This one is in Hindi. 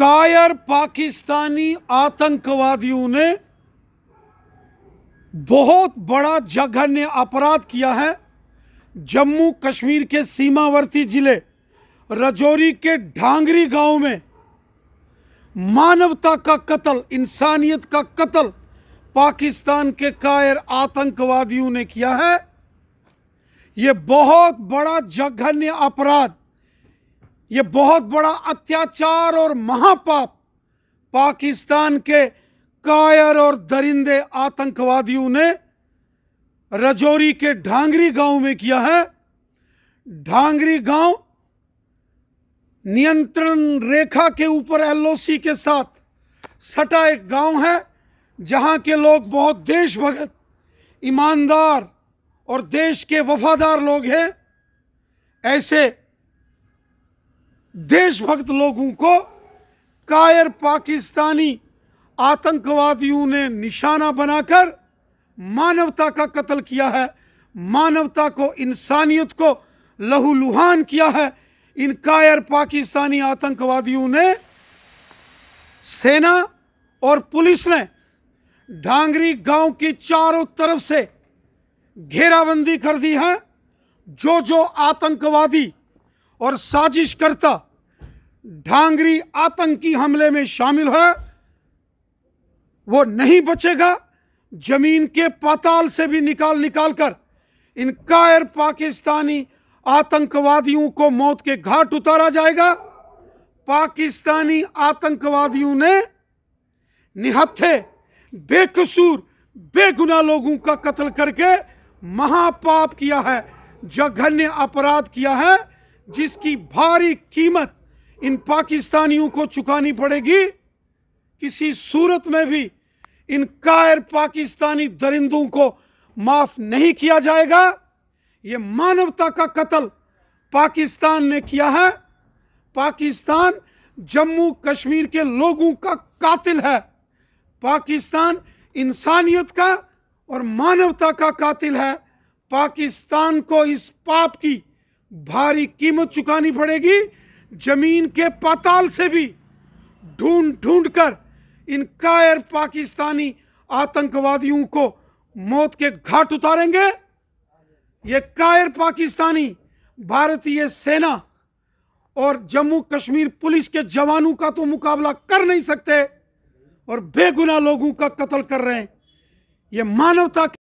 कायर पाकिस्तानी आतंकवादियों ने बहुत बड़ा जघन्य अपराध किया है जम्मू कश्मीर के सीमावर्ती जिले रजौरी के ढांगरी गांव में मानवता का कत्ल इंसानियत का कत्ल पाकिस्तान के कायर आतंकवादियों ने किया है ये बहुत बड़ा जघन्य अपराध ये बहुत बड़ा अत्याचार और महापाप पाकिस्तान के कायर और दरिंदे आतंकवादियों ने रजौरी के ढांगरी गांव में किया है ढांगरी गांव नियंत्रण रेखा के ऊपर एलओसी के साथ सटा एक गांव है जहां के लोग बहुत देशभगत ईमानदार और देश के वफादार लोग हैं ऐसे देशभक्त लोगों को कायर पाकिस्तानी आतंकवादियों ने निशाना बनाकर मानवता का कत्ल किया है मानवता को इंसानियत को लहूलुहान किया है इन कायर पाकिस्तानी आतंकवादियों ने सेना और पुलिस ने ढांगरी गांव की चारों तरफ से घेराबंदी कर दी है जो जो आतंकवादी और साजिशकर्ता ढांगरी आतंकी हमले में शामिल है वो नहीं बचेगा जमीन के पाताल से भी निकाल निकाल कर इन कायर पाकिस्तानी आतंकवादियों को मौत के घाट उतारा जाएगा पाकिस्तानी आतंकवादियों ने निहत्थे बेकसूर बेगुना लोगों का कत्ल करके महापाप किया है जघन्य अपराध किया है जिसकी भारी कीमत इन पाकिस्तानियों को चुकानी पड़ेगी किसी सूरत में भी इन कायर पाकिस्तानी दरिंदों को माफ नहीं किया जाएगा ये मानवता का कत्ल पाकिस्तान ने किया है पाकिस्तान जम्मू कश्मीर के लोगों का कातिल है पाकिस्तान इंसानियत का और मानवता का कातिल है पाकिस्तान को इस पाप की भारी कीमत चुकानी पड़ेगी जमीन के पाताल से भी ढूंढ ढूंढ कर इन कायर पाकिस्तानी आतंकवादियों को मौत के घाट उतारेंगे ये कायर पाकिस्तानी भारतीय सेना और जम्मू कश्मीर पुलिस के जवानों का तो मुकाबला कर नहीं सकते और बेगुनाह लोगों का कत्ल कर रहे हैं ये मानवता